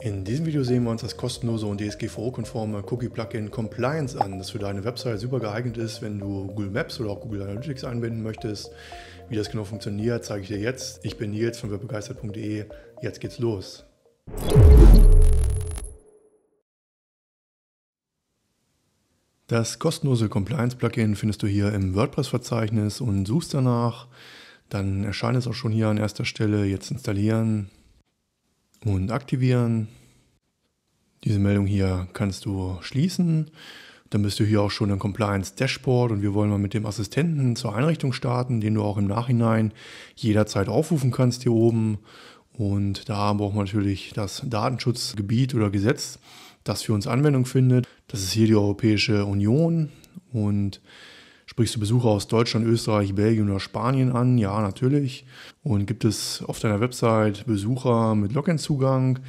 In diesem Video sehen wir uns das kostenlose und DSGVO-konforme Cookie-Plugin Compliance an, das für deine Website super geeignet ist, wenn du Google Maps oder auch Google Analytics anwenden möchtest. Wie das genau funktioniert, zeige ich dir jetzt. Ich bin Nils von webbegeistert.de. Jetzt geht's los. Das kostenlose Compliance-Plugin findest du hier im WordPress-Verzeichnis und suchst danach. Dann erscheint es auch schon hier an erster Stelle. Jetzt installieren und aktivieren. Diese Meldung hier kannst du schließen. Dann bist du hier auch schon im Compliance Dashboard und wir wollen mal mit dem Assistenten zur Einrichtung starten, den du auch im Nachhinein jederzeit aufrufen kannst hier oben. Und da brauchen wir natürlich das Datenschutzgebiet oder Gesetz, das für uns Anwendung findet. Das ist hier die Europäische Union und Sprichst du Besucher aus Deutschland, Österreich, Belgien oder Spanien an? Ja, natürlich. Und gibt es auf deiner Website Besucher mit Login-Zugang?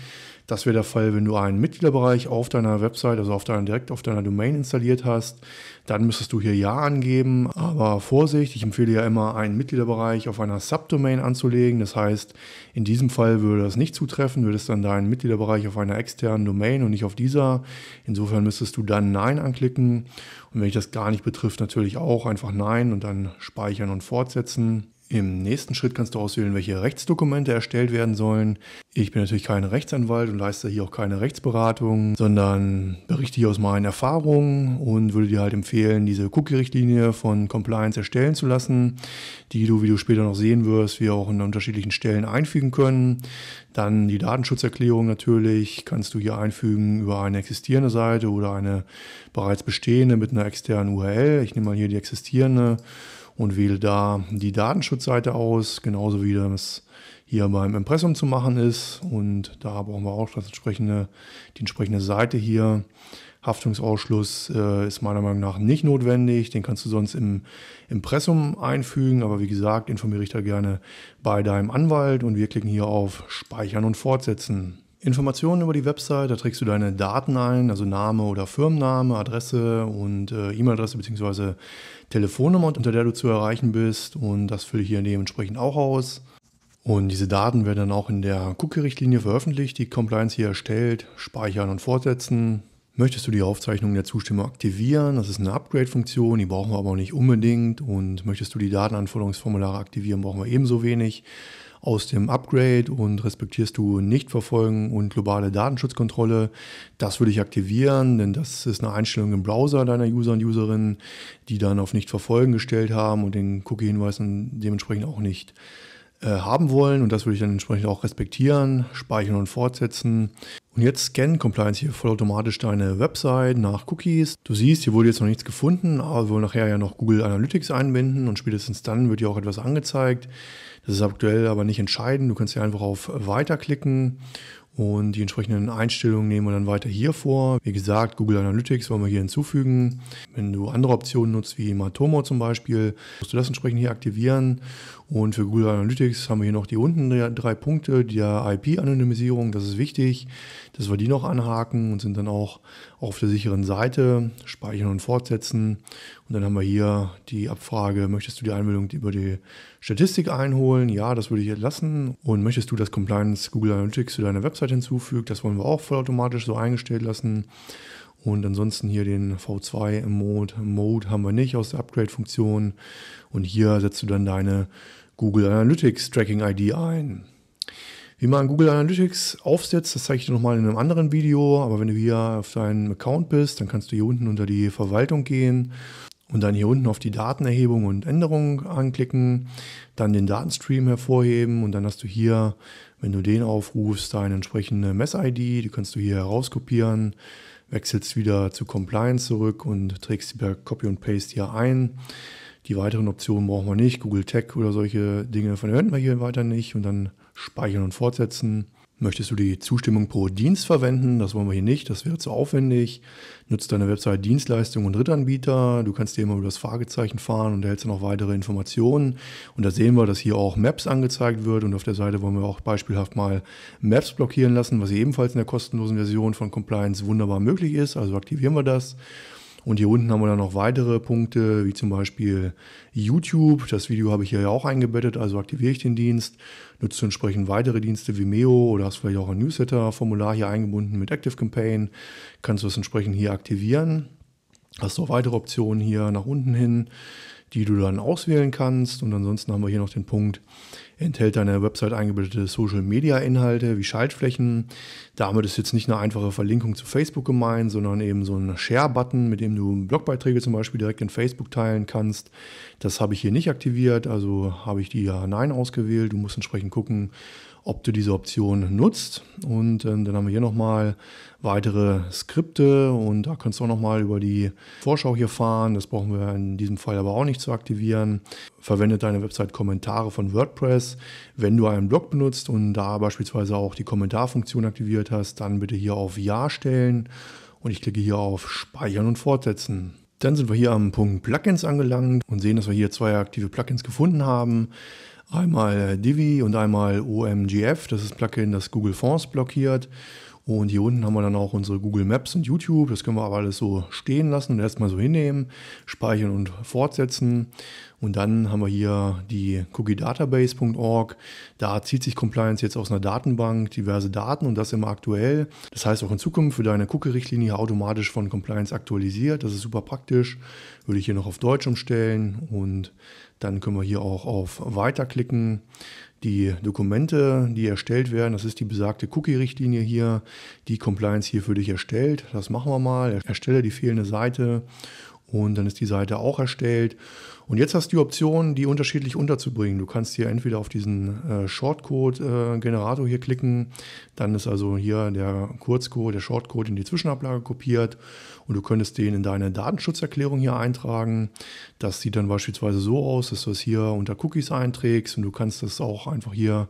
Das wäre der Fall, wenn du einen Mitgliederbereich auf deiner Website, also auf deiner, direkt auf deiner Domain installiert hast. Dann müsstest du hier Ja angeben. Aber Vorsicht, ich empfehle ja immer, einen Mitgliederbereich auf einer Subdomain anzulegen. Das heißt, in diesem Fall würde das nicht zutreffen. Würdest dann deinen Mitgliederbereich auf einer externen Domain und nicht auf dieser. Insofern müsstest du dann Nein anklicken. Und wenn ich das gar nicht betrifft, natürlich auch einfach Nein und dann speichern und fortsetzen. Im nächsten Schritt kannst du auswählen, welche Rechtsdokumente erstellt werden sollen. Ich bin natürlich kein Rechtsanwalt und leiste hier auch keine Rechtsberatung, sondern berichte hier aus meinen Erfahrungen und würde dir halt empfehlen, diese Cookie-Richtlinie von Compliance erstellen zu lassen, die du, wie du später noch sehen wirst, wir auch an unterschiedlichen Stellen einfügen können. Dann die Datenschutzerklärung natürlich kannst du hier einfügen über eine existierende Seite oder eine bereits bestehende mit einer externen URL. Ich nehme mal hier die existierende und wähle da die Datenschutzseite aus, genauso wie das hier beim Impressum zu machen ist. Und da brauchen wir auch das entsprechende, die entsprechende Seite hier. Haftungsausschluss äh, ist meiner Meinung nach nicht notwendig. Den kannst du sonst im Impressum einfügen. Aber wie gesagt, informiere ich da gerne bei deinem Anwalt. Und wir klicken hier auf Speichern und Fortsetzen. Informationen über die Website, da trägst du deine Daten ein, also Name oder Firmenname, Adresse und äh, E-Mail-Adresse bzw. Telefonnummer, unter der du zu erreichen bist und das fülle ich hier dementsprechend auch aus. Und diese Daten werden dann auch in der Cookie-Richtlinie veröffentlicht, die Compliance hier erstellt, speichern und fortsetzen. Möchtest du die Aufzeichnung der Zustimmung aktivieren? Das ist eine Upgrade-Funktion, die brauchen wir aber nicht unbedingt. Und möchtest du die Datenanforderungsformulare aktivieren, brauchen wir ebenso wenig aus dem Upgrade und respektierst du Nichtverfolgen und globale Datenschutzkontrolle. Das würde ich aktivieren, denn das ist eine Einstellung im Browser deiner User und Userinnen, die dann auf Nichtverfolgen gestellt haben und den cookie hinweisen dementsprechend auch nicht äh, haben wollen und das würde ich dann entsprechend auch respektieren, speichern und fortsetzen. Und jetzt scannt Compliance hier vollautomatisch deine Website nach Cookies. Du siehst, hier wurde jetzt noch nichts gefunden, aber wir wollen nachher ja noch Google Analytics einbinden und spätestens dann wird dir auch etwas angezeigt. Das ist aktuell aber nicht entscheidend. Du kannst hier einfach auf Weiter klicken und die entsprechenden Einstellungen nehmen wir dann weiter hier vor. Wie gesagt, Google Analytics wollen wir hier hinzufügen. Wenn du andere Optionen nutzt, wie Matomo zum Beispiel, musst du das entsprechend hier aktivieren. Und für Google Analytics haben wir hier noch die unten drei Punkte, die IP-Anonymisierung, das ist wichtig, dass wir die noch anhaken und sind dann auch auf der sicheren Seite, speichern und fortsetzen. Und dann haben wir hier die Abfrage, möchtest du die Einmeldung über die Statistik einholen? Ja, das würde ich lassen. Und möchtest du dass Compliance Google Analytics zu deiner Website hinzufügt? Das wollen wir auch vollautomatisch so eingestellt lassen. Und ansonsten hier den V2-Mode Mode haben wir nicht aus der Upgrade-Funktion. Und hier setzt du dann deine Google Analytics Tracking ID ein. Wie man Google Analytics aufsetzt, das zeige ich dir nochmal in einem anderen Video. Aber wenn du hier auf deinem Account bist, dann kannst du hier unten unter die Verwaltung gehen und dann hier unten auf die Datenerhebung und Änderung anklicken, dann den Datenstream hervorheben und dann hast du hier, wenn du den aufrufst, deine entsprechende Mess-ID, die kannst du hier herauskopieren, wechselst wieder zu Compliance zurück und trägst die per Copy und Paste hier ein. Die weiteren Optionen brauchen wir nicht. Google Tech oder solche Dinge verwenden wir hier weiter nicht. Und dann speichern und fortsetzen. Möchtest du die Zustimmung pro Dienst verwenden? Das wollen wir hier nicht, das wäre zu aufwendig. Nutzt deine Website Dienstleistungen und Drittanbieter. Du kannst hier immer über das Fragezeichen fahren und erhältst dann auch weitere Informationen. Und da sehen wir, dass hier auch Maps angezeigt wird. Und auf der Seite wollen wir auch beispielhaft mal Maps blockieren lassen, was ebenfalls in der kostenlosen Version von Compliance wunderbar möglich ist. Also aktivieren wir das. Und hier unten haben wir dann noch weitere Punkte, wie zum Beispiel YouTube. Das Video habe ich hier ja auch eingebettet, also aktiviere ich den Dienst. Nutzt du entsprechend weitere Dienste wie Meo oder hast vielleicht auch ein Newsletter-Formular hier eingebunden mit Active Campaign. Kannst du das entsprechend hier aktivieren. Hast du auch weitere Optionen hier nach unten hin die du dann auswählen kannst. Und ansonsten haben wir hier noch den Punkt, enthält deine Website eingebettete Social-Media-Inhalte wie Schaltflächen. Damit ist jetzt nicht eine einfache Verlinkung zu Facebook gemeint, sondern eben so ein Share-Button, mit dem du Blogbeiträge zum Beispiel direkt in Facebook teilen kannst. Das habe ich hier nicht aktiviert, also habe ich die ja Nein ausgewählt. Du musst entsprechend gucken, ob du diese Option nutzt. Und ähm, dann haben wir hier nochmal weitere Skripte und da kannst du auch nochmal über die Vorschau hier fahren. Das brauchen wir in diesem Fall aber auch nicht zu aktivieren. Verwende deine Website Kommentare von WordPress. Wenn du einen Blog benutzt und da beispielsweise auch die Kommentarfunktion aktiviert hast, dann bitte hier auf Ja stellen und ich klicke hier auf Speichern und Fortsetzen. Dann sind wir hier am Punkt Plugins angelangt und sehen, dass wir hier zwei aktive Plugins gefunden haben. Einmal äh, Divi und einmal OMGF, das ist Plugin, das Google Fonts blockiert. Und hier unten haben wir dann auch unsere Google Maps und YouTube. Das können wir aber alles so stehen lassen und erstmal so hinnehmen, speichern und fortsetzen. Und dann haben wir hier die cookiedatabase.org. Da zieht sich Compliance jetzt aus einer Datenbank diverse Daten und das immer aktuell. Das heißt auch in Zukunft für deine Cookie-Richtlinie automatisch von Compliance aktualisiert. Das ist super praktisch. Würde ich hier noch auf Deutsch umstellen und dann können wir hier auch auf Weiter klicken. Die Dokumente, die erstellt werden, das ist die besagte Cookie-Richtlinie hier, die Compliance hier für dich erstellt. Das machen wir mal. Erstelle die fehlende Seite und dann ist die Seite auch erstellt. Und jetzt hast du die Option, die unterschiedlich unterzubringen. Du kannst hier entweder auf diesen äh, Shortcode-Generator äh, hier klicken. Dann ist also hier der Kurzcode, der Shortcode in die Zwischenablage kopiert. Und du könntest den in deine Datenschutzerklärung hier eintragen. Das sieht dann beispielsweise so aus, dass du es hier unter Cookies einträgst. Und du kannst das auch einfach hier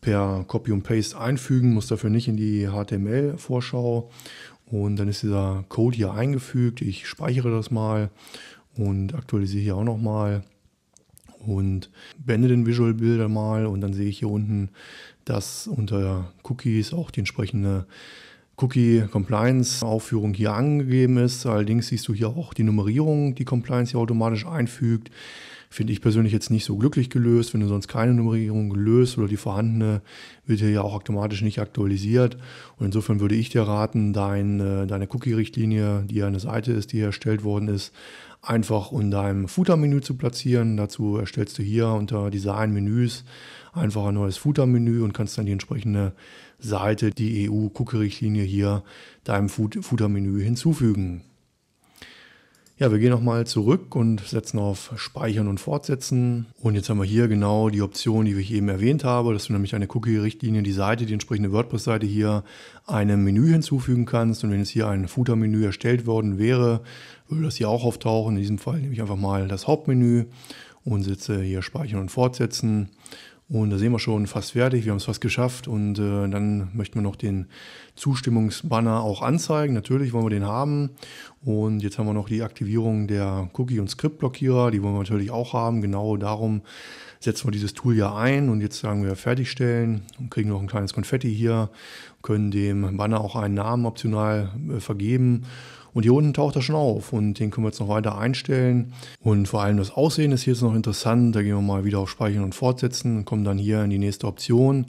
per Copy und Paste einfügen, musst dafür nicht in die HTML-Vorschau und dann ist dieser Code hier eingefügt. Ich speichere das mal und aktualisiere hier auch nochmal und beende den Visual Builder mal und dann sehe ich hier unten, dass unter Cookies auch die entsprechende Cookie Compliance Aufführung hier angegeben ist. Allerdings siehst du hier auch die Nummerierung, die Compliance hier automatisch einfügt finde ich persönlich jetzt nicht so glücklich gelöst. Wenn du sonst keine Nummerierung löst oder die vorhandene, wird hier ja auch automatisch nicht aktualisiert. Und insofern würde ich dir raten, dein, äh, deine Cookie-Richtlinie, die ja eine Seite ist, die erstellt worden ist, einfach in deinem Footer-Menü zu platzieren. Dazu erstellst du hier unter Design-Menüs einfach ein neues Footer-Menü und kannst dann die entsprechende Seite, die EU-Cookie-Richtlinie hier deinem Footer-Menü hinzufügen. Ja, wir gehen nochmal zurück und setzen auf Speichern und Fortsetzen. Und jetzt haben wir hier genau die Option, die ich eben erwähnt habe, dass du nämlich eine Cookie-Richtlinie, die Seite, die entsprechende WordPress-Seite hier einem Menü hinzufügen kannst. Und wenn jetzt hier ein Footer-Menü erstellt worden wäre, würde das hier auch auftauchen. In diesem Fall nehme ich einfach mal das Hauptmenü und setze hier Speichern und Fortsetzen. Und da sehen wir schon fast fertig, wir haben es fast geschafft und äh, dann möchten wir noch den Zustimmungsbanner auch anzeigen. Natürlich wollen wir den haben. Und jetzt haben wir noch die Aktivierung der Cookie- und Skriptblockierer, die wollen wir natürlich auch haben. Genau darum setzen wir dieses Tool ja ein und jetzt sagen wir fertigstellen und kriegen noch ein kleines Konfetti hier, können dem Banner auch einen Namen optional äh, vergeben und hier unten taucht er schon auf und den können wir jetzt noch weiter einstellen. Und vor allem das Aussehen ist hier jetzt noch interessant. Da gehen wir mal wieder auf Speichern und Fortsetzen, kommen dann hier in die nächste Option,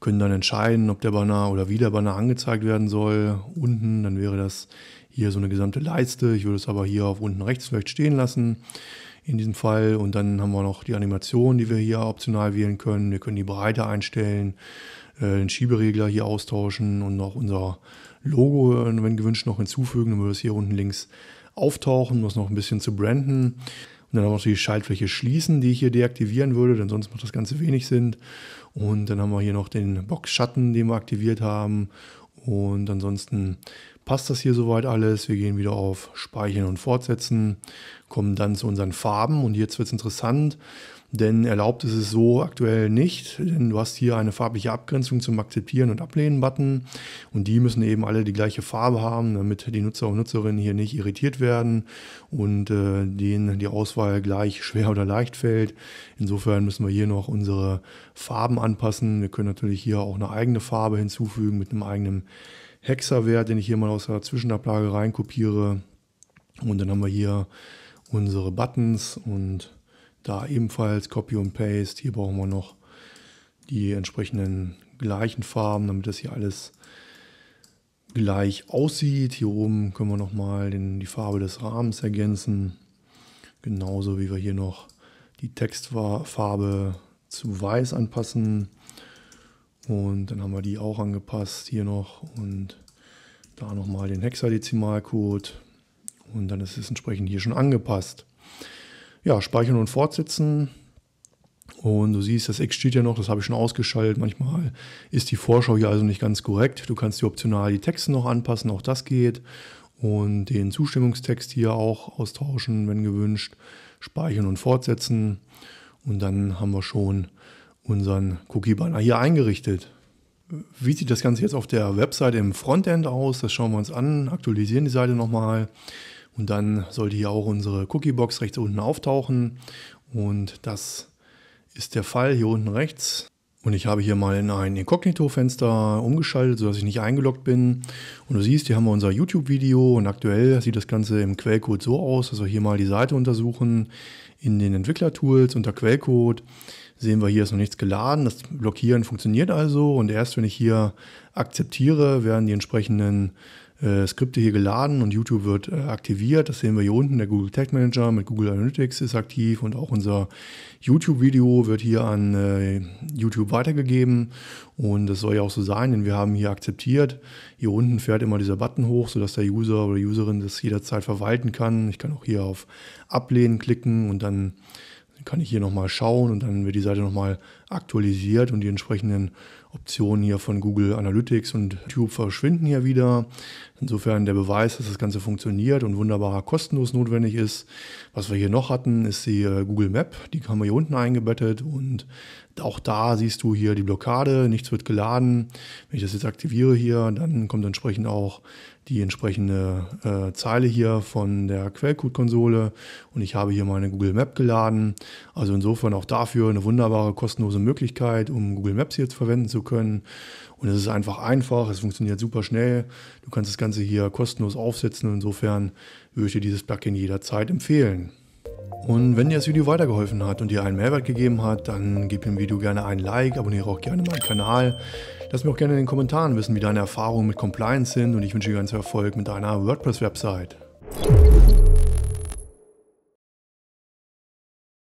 können dann entscheiden, ob der Banner oder wie der Banner angezeigt werden soll. Unten, dann wäre das hier so eine gesamte Leiste. Ich würde es aber hier auf unten rechts vielleicht stehen lassen in diesem Fall. Und dann haben wir noch die Animation, die wir hier optional wählen können. Wir können die Breite einstellen, äh, den Schieberegler hier austauschen und noch unser Logo, äh, wenn gewünscht, noch hinzufügen. Dann würde es hier unten links auftauchen, um es noch ein bisschen zu branden. Und dann haben wir noch die Schaltfläche schließen, die ich hier deaktivieren würde, denn sonst macht das Ganze wenig Sinn. Und dann haben wir hier noch den Boxschatten, den wir aktiviert haben. Und ansonsten passt das hier soweit alles. Wir gehen wieder auf Speichern und Fortsetzen, kommen dann zu unseren Farben und jetzt wird es interessant denn erlaubt ist es so aktuell nicht, denn du hast hier eine farbliche Abgrenzung zum Akzeptieren und Ablehnen-Button und die müssen eben alle die gleiche Farbe haben, damit die Nutzer und Nutzerinnen hier nicht irritiert werden und äh, denen die Auswahl gleich schwer oder leicht fällt. Insofern müssen wir hier noch unsere Farben anpassen. Wir können natürlich hier auch eine eigene Farbe hinzufügen mit einem eigenen Hexerwert, den ich hier mal aus der Zwischenablage reinkopiere. Und dann haben wir hier unsere Buttons und da ebenfalls Copy und Paste. Hier brauchen wir noch die entsprechenden gleichen Farben, damit das hier alles gleich aussieht. Hier oben können wir nochmal die Farbe des Rahmens ergänzen. Genauso wie wir hier noch die Textfarbe zu weiß anpassen. Und dann haben wir die auch angepasst hier noch und da nochmal den Hexadezimalcode. Und dann ist es entsprechend hier schon angepasst. Ja, speichern und fortsetzen. Und du siehst, das X steht ja noch, das habe ich schon ausgeschaltet. Manchmal ist die Vorschau hier also nicht ganz korrekt. Du kannst hier optional die Texte noch anpassen, auch das geht. Und den Zustimmungstext hier auch austauschen, wenn gewünscht. Speichern und fortsetzen. Und dann haben wir schon unseren Cookie-Banner hier eingerichtet. Wie sieht das Ganze jetzt auf der Webseite im Frontend aus? Das schauen wir uns an, aktualisieren die Seite nochmal. Und dann sollte hier auch unsere Cookiebox rechts unten auftauchen. Und das ist der Fall hier unten rechts. Und ich habe hier mal in ein Inkognito-Fenster umgeschaltet, sodass ich nicht eingeloggt bin. Und du siehst, hier haben wir unser YouTube-Video und aktuell sieht das Ganze im Quellcode so aus, dass wir hier mal die Seite untersuchen in den Entwicklertools unter Quellcode. Sehen wir, hier ist noch nichts geladen. Das Blockieren funktioniert also und erst wenn ich hier akzeptiere, werden die entsprechenden äh, Skripte hier geladen und YouTube wird äh, aktiviert. Das sehen wir hier unten. Der Google Tag Manager mit Google Analytics ist aktiv und auch unser YouTube-Video wird hier an äh, YouTube weitergegeben. Und das soll ja auch so sein, denn wir haben hier akzeptiert. Hier unten fährt immer dieser Button hoch, sodass der User oder Userin das jederzeit verwalten kann. Ich kann auch hier auf Ablehnen klicken und dann kann ich hier nochmal schauen und dann wird die Seite nochmal aktualisiert und die entsprechenden Optionen hier von Google Analytics und YouTube verschwinden hier wieder. Insofern der Beweis, dass das Ganze funktioniert und wunderbar kostenlos notwendig ist. Was wir hier noch hatten, ist die äh, Google Map. Die haben wir hier unten eingebettet und auch da siehst du hier die Blockade. Nichts wird geladen. Wenn ich das jetzt aktiviere hier, dann kommt entsprechend auch die entsprechende äh, Zeile hier von der Quellcode-Konsole und ich habe hier meine Google Map geladen. Also insofern auch dafür eine wunderbare kostenlose Möglichkeit, um Google Maps hier verwenden zu können. Und es ist einfach einfach, es funktioniert super schnell. Du kannst das Ganze hier kostenlos aufsetzen. Insofern würde ich dir dieses Plugin jederzeit empfehlen. Und wenn dir das Video weitergeholfen hat und dir einen Mehrwert gegeben hat, dann gib dem Video gerne ein Like, abonniere auch gerne meinen Kanal. Lass mir auch gerne in den Kommentaren wissen, wie deine Erfahrungen mit Compliance sind und ich wünsche dir ganz viel Erfolg mit deiner WordPress-Website.